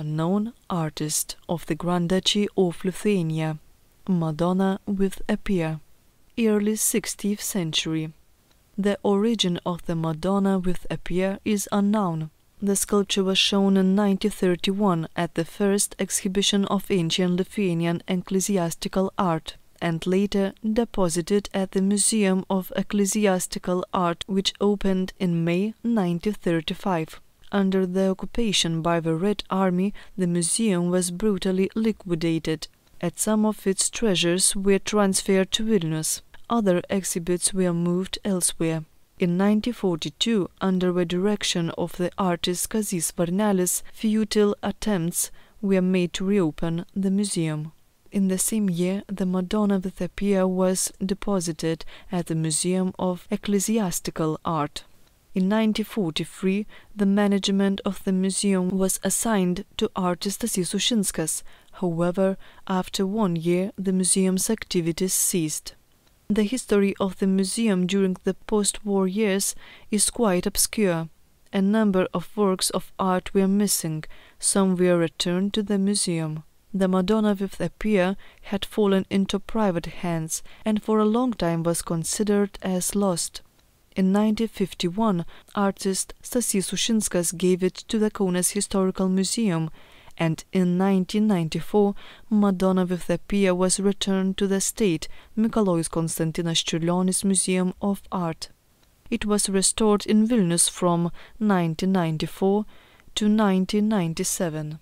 unknown artist of the Grand Duchy of Lithuania, Madonna with a Pier, early 16th century. The origin of the Madonna with a Pier is unknown. The sculpture was shown in 1931 at the first exhibition of ancient Lithuanian ecclesiastical art and later deposited at the Museum of Ecclesiastical Art which opened in May 1935. Under the occupation by the Red Army, the museum was brutally liquidated and some of its treasures were transferred to Vilnius. Other exhibits were moved elsewhere. In 1942, under the direction of the artist Kazis Varnalis, futile attempts were made to reopen the museum. In the same year, the Madonna of the Pia was deposited at the Museum of Ecclesiastical Art. In 1943, the management of the museum was assigned to artist Tasis Ushinskas. However, after one year, the museum's activities ceased. The history of the museum during the post-war years is quite obscure. A number of works of art were missing, some were returned to the museum. The Madonna with the Pier had fallen into private hands and for a long time was considered as lost. In 1951, artist Stasi Sushinskas gave it to the Kaunas Historical Museum, and in 1994, Madonna with the Pia was returned to the state Mikalojus Konstantinas Čiurlionis Museum of Art. It was restored in Vilnius from 1994 to 1997.